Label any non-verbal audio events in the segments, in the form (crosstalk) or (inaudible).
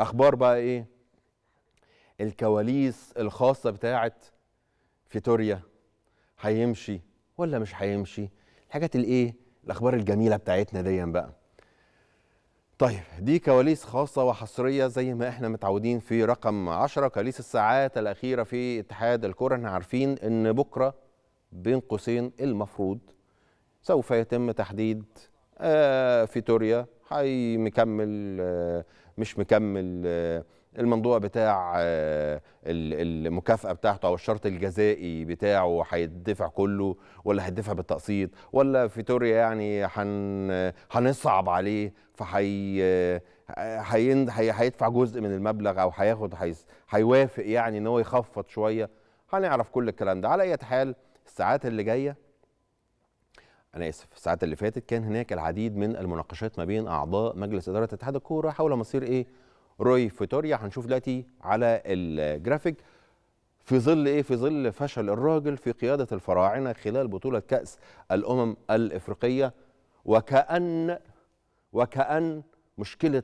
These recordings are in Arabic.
اخبار بقى ايه الكواليس الخاصه بتاعه فيتوريا هيمشي ولا مش هيمشي الحاجات الايه الاخبار الجميله بتاعتنا دي بقى طيب دي كواليس خاصه وحصريه زي ما احنا متعودين في رقم 10 كواليس الساعات الاخيره في اتحاد الكره احنا عارفين ان بكره بين قوسين المفروض سوف يتم تحديد آه، فيتوريا هي مكمل آه، مش مكمل آه، الموضوع بتاع آه، المكافأة بتاعته أو الشرط الجزائي بتاعه هيدفع كله ولا هيدفع بالتقسيط ولا فيتوريا يعني هنصعب عليه فهي هيدفع جزء من المبلغ أو هياخد هيوافق يعني إن هو يخفض شوية هنعرف كل الكلام ده على أي حال الساعات اللي جايه انا اسف الساعات اللي فاتت كان هناك العديد من المناقشات ما بين اعضاء مجلس اداره اتحاد الكوره حول مصير ايه روي فيتوريا هنشوف دلوقتي على الجرافيك في ظل ايه في ظل فشل الراجل في قياده الفراعنه خلال بطوله كاس الامم الافريقيه وكأن وكأن مشكلة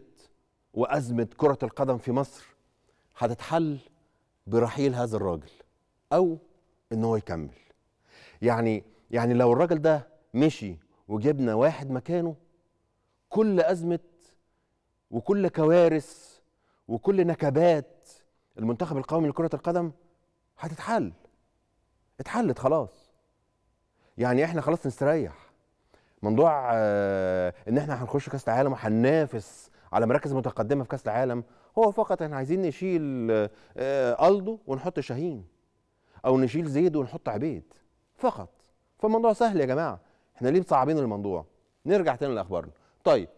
وأزمة كرة القدم في مصر هتتحل برحيل هذا الراجل أو إن هو يكمل يعني يعني لو الراجل ده مشي وجبنا واحد مكانه كل أزمة وكل كوارث وكل نكبات المنتخب القومي لكرة القدم هتتحل اتحلت خلاص يعني احنا خلاص نستريح موضوع اه ان احنا هنخش كاس العالم وهننافس على مراكز متقدمه في كاس العالم هو فقط احنا عايزين نشيل اه الدو ونحط شاهين او نشيل زيد ونحط عبيد فقط فالموضوع سهل يا جماعه احنا ليه مصعبين الموضوع نرجع تاني لاخبارنا طيب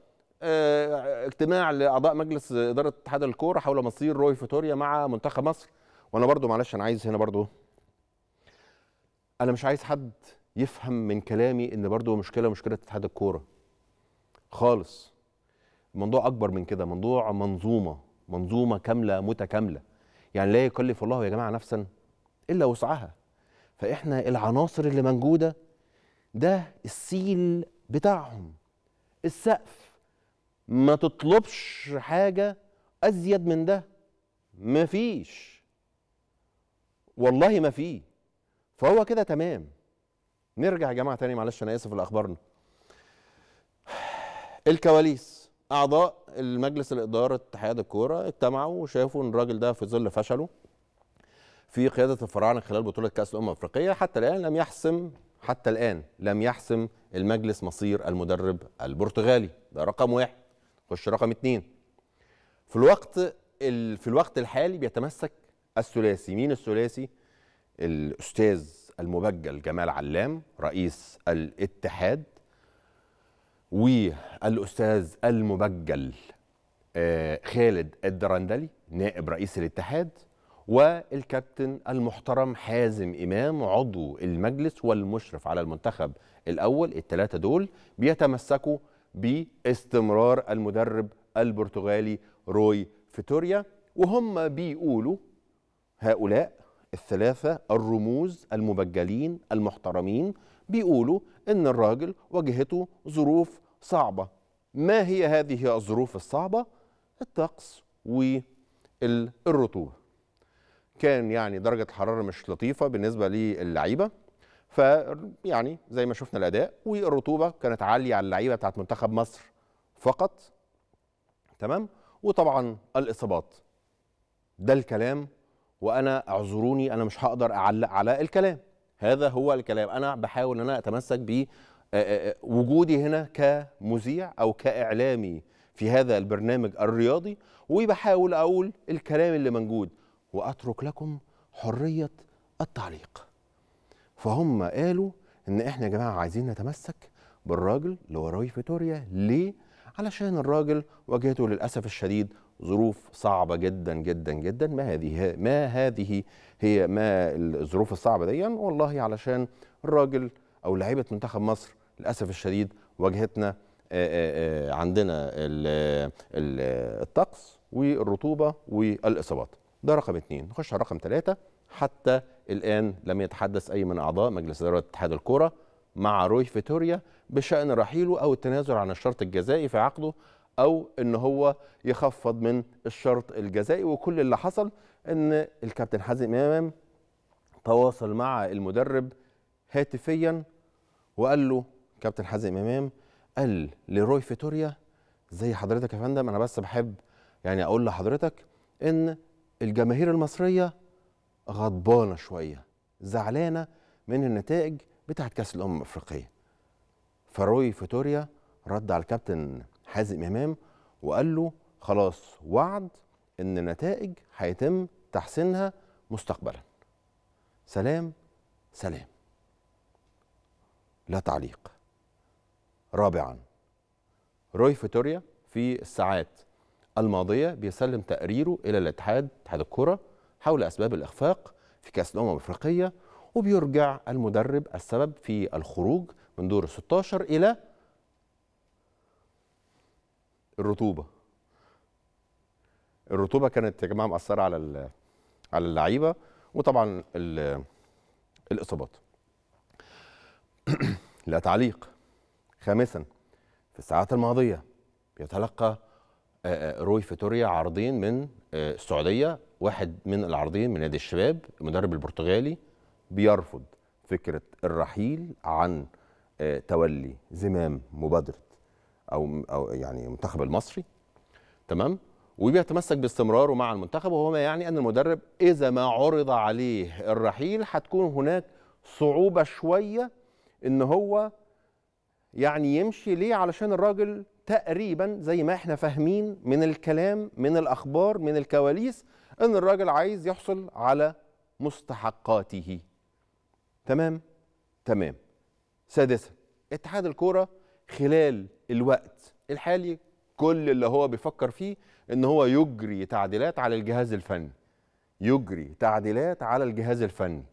اه اجتماع لاعضاء مجلس اداره اتحاد الكوره حول مصير روي فيتوريا مع منتخب مصر وانا برضو معلش انا عايز هنا برضو انا مش عايز حد يفهم من كلامي ان برضو مشكله مشكله اتحاد الكوره خالص الموضوع اكبر من كده موضوع منظومه منظومه كامله متكامله يعني لا يكلف الله يا جماعه نفسا الا وسعها فاحنا العناصر اللي موجوده ده السيل بتاعهم السقف ما تطلبش حاجة أزيد من ده مفيش والله ما فيه فهو كده تمام نرجع يا جماعة تاني معلش أنا آسف لأخبارنا الكواليس أعضاء المجلس الإدارة اتحاد الكورة اجتمعوا وشافوا إن الراجل ده في ظل فشله في قيادة الفراعنة خلال بطولة كأس الأمم الأفريقية حتى الآن لم يحسم حتى الآن لم يحسم المجلس مصير المدرب البرتغالي ده رقم واحد خش رقم اتنين في الوقت في الوقت الحالي بيتمسك الثلاثي مين الثلاثي الأستاذ المبجل جمال علام رئيس الاتحاد والأستاذ المبجل آه، خالد الدرندلي نائب رئيس الاتحاد والكابتن المحترم حازم إمام عضو المجلس والمشرف على المنتخب الأول الثلاثة دول بيتمسكوا باستمرار المدرب البرتغالي روي فيتوريا وهم بيقولوا هؤلاء الثلاثة الرموز المبجلين المحترمين بيقولوا إن الراجل واجهته ظروف صعبة ما هي هذه الظروف الصعبة؟ الطقس والرطوبة كان يعني درجه الحراره مش لطيفه بالنسبه للعيبه ف يعني زي ما شفنا الاداء والرطوبه كانت عاليه على اللعيبه بتاعت منتخب مصر فقط تمام وطبعا الاصابات ده الكلام وانا اعذروني انا مش هقدر اعلق على الكلام هذا هو الكلام انا بحاول ان انا اتمسك بوجودي هنا كمذيع او كاعلامي في هذا البرنامج الرياضي وبحاول اقول الكلام اللي موجود وأترك لكم حرية التعليق فهم قالوا إن إحنا يا جماعة عايزين نتمسك بالراجل اللي هو راوي فيتوريا ليه؟ علشان الراجل واجهته للأسف الشديد ظروف صعبة جدا جدا جدا ما هذه ما هذه هي ما الظروف الصعبة دي والله علشان الراجل أو لعيبة منتخب مصر للأسف الشديد واجهتنا عندنا الطقس والرطوبة والإصابات ده رقم اثنين نخش على رقم ثلاثة حتى الآن لم يتحدث أي من أعضاء مجلس إدارة اتحاد الكرة مع روي فيتوريا بشأن رحيله أو التنازل عن الشرط الجزائي في عقده أو إن هو يخفض من الشرط الجزائي وكل اللي حصل إن الكابتن حازم إمام تواصل مع المدرب هاتفيا وقال له كابتن حازم إمام قال لروي فيتوريا زي حضرتك يا فندم أنا بس بحب يعني أقول لحضرتك إن الجماهير المصريه غضبانه شويه زعلانه من النتائج بتاعه كاس الامم الافريقيه فروي فيتوريا رد على الكابتن حازم امام وقال له خلاص وعد ان النتائج هيتم تحسينها مستقبلا سلام سلام لا تعليق رابعا روي فيتوريا في الساعات الماضيه بيسلم تقريره الى الاتحاد اتحاد الكره حول اسباب الاخفاق في كاس الامم الافريقيه وبيرجع المدرب السبب في الخروج من دور ال 16 الى الرطوبه الرطوبه كانت يا جماعه مأثره على على اللعيبه وطبعا الاصابات (clears throat) لا تعليق خامسا في الساعات الماضيه بيتلقى آه، آه، روي فيتوريا عرضين من آه، السعوديه واحد من العرضين من نادي الشباب المدرب البرتغالي بيرفض فكره الرحيل عن تولي زمام مبادره او او يعني المنتخب المصري تمام وبيتمسك باستمراره مع المنتخب وهو ما يعني ان المدرب اذا ما عرض عليه الرحيل هتكون هناك صعوبه شويه ان هو يعني يمشي ليه علشان الراجل تقريبا زي ما احنا فاهمين من الكلام من الاخبار من الكواليس ان الراجل عايز يحصل على مستحقاته تمام تمام سادسا اتحاد الكوره خلال الوقت الحالي كل اللي هو بيفكر فيه ان هو يجري تعديلات على الجهاز الفني يجري تعديلات على الجهاز الفني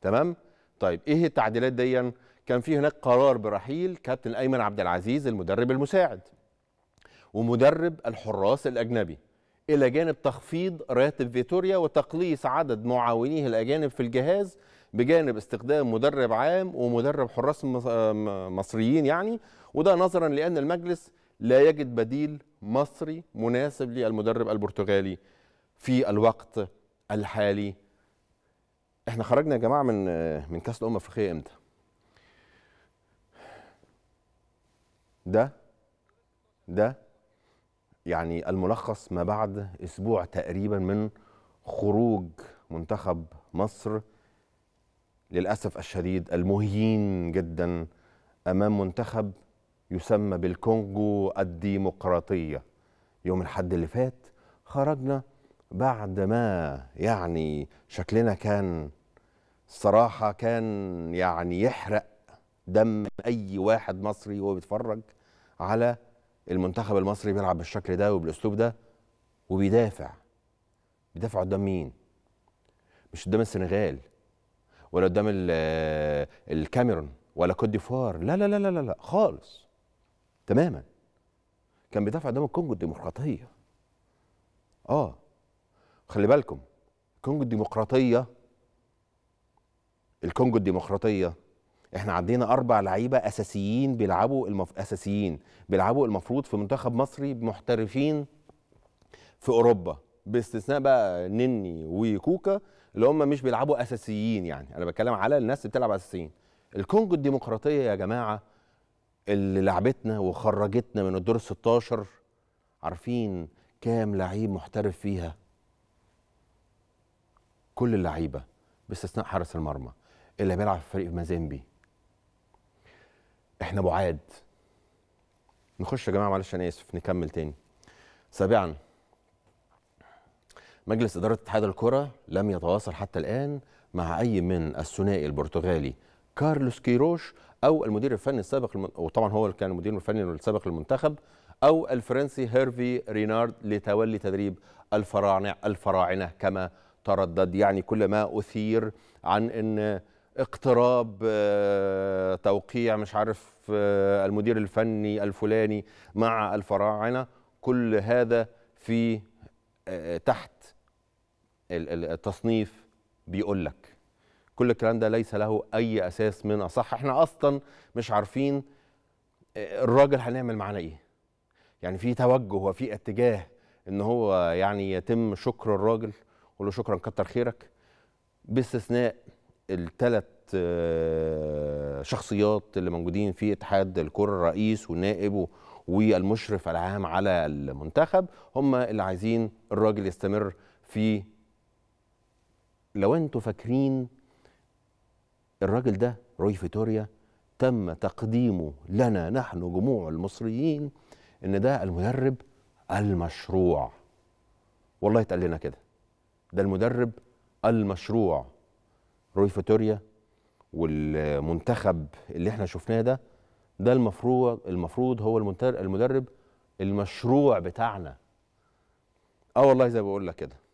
تمام طيب ايه التعديلات دي كان في هناك قرار برحيل كابتن ايمن عبد العزيز المدرب المساعد ومدرب الحراس الأجنبي إلى جانب تخفيض راتب فيتوريا وتقليص عدد معاونيه الأجانب في الجهاز بجانب استخدام مدرب عام ومدرب حراس مصريين يعني وده نظرا لأن المجلس لا يجد بديل مصري مناسب للمدرب البرتغالي في الوقت الحالي احنا خرجنا يا جماعه من من كاس الامم الافريقيه امتى ده ده يعني الملخص ما بعد اسبوع تقريبا من خروج منتخب مصر للاسف الشديد المهين جدا امام منتخب يسمى بالكونغو الديمقراطيه يوم الحد اللي فات خرجنا بعد ما يعني شكلنا كان الصراحه كان يعني يحرق دم اي واحد مصري وهو بيتفرج على المنتخب المصري بيلعب بالشكل ده وبالاسلوب ده وبيدافع بيدافع قدام مين مش قدام السنغال ولا قدام آه، الكاميرون ولا كوت ديفوار لا لا لا لا لا خالص تماما كان بيدافع قدام الكونجو الديمقراطيه اه خلي بالكم الكونجو الديمقراطيه الكونجو الديمقراطيه احنا عندنا اربع لعيبه اساسيين بيلعبوا المف... اساسيين بيلعبوا المفروض في منتخب مصري محترفين في اوروبا باستثناء بقى نني وكوكا اللي هم مش بيلعبوا اساسيين يعني انا بتكلم على الناس اللي بتلعب اساسيين الكونجو الديمقراطيه يا جماعه اللي لعبتنا وخرجتنا من الدور 16 عارفين كام لعيب محترف فيها كل اللعيبه باستثناء حارس المرمى اللي بيلعب في فريق مازيمبي احنا بعاد نخش يا جماعه معلش انا اسف نكمل تاني سابعا مجلس اداره اتحاد الكره لم يتواصل حتى الان مع اي من الثنائي البرتغالي كارلوس كيروش او المدير الفني السابق الم... وطبعا هو اللي كان المدير الفني السابق للمنتخب او الفرنسي هيرفي رينارد لتولي تدريب الفراعنه الفراعنه كما تردد يعني كل ما اثير عن ان اقتراب آه، توقيع مش عارف آه، المدير الفني الفلاني مع الفراعنه كل هذا في آه، تحت التصنيف بيقول لك كل الكلام ده ليس له اي اساس من اصح احنا اصلا مش عارفين الراجل هنعمل معانا ايه يعني في توجه وفي اتجاه ان هو يعني يتم شكر الراجل له شكرا كتر خيرك باستثناء الثلاث آه، شخصيات اللي موجودين في اتحاد الكره الرئيس والنائب والمشرف العام على المنتخب هم اللي عايزين الراجل يستمر في لو انتوا فاكرين الراجل ده روي فيتوريا تم تقديمه لنا نحن جموع المصريين ان ده المدرب المشروع والله اتقال لنا كده ده المدرب المشروع روي فيتوريا والمنتخب اللي احنا شفناه ده ده المفروض المفروض هو المدرب المشروع بتاعنا اه والله زي ما بقول لك كده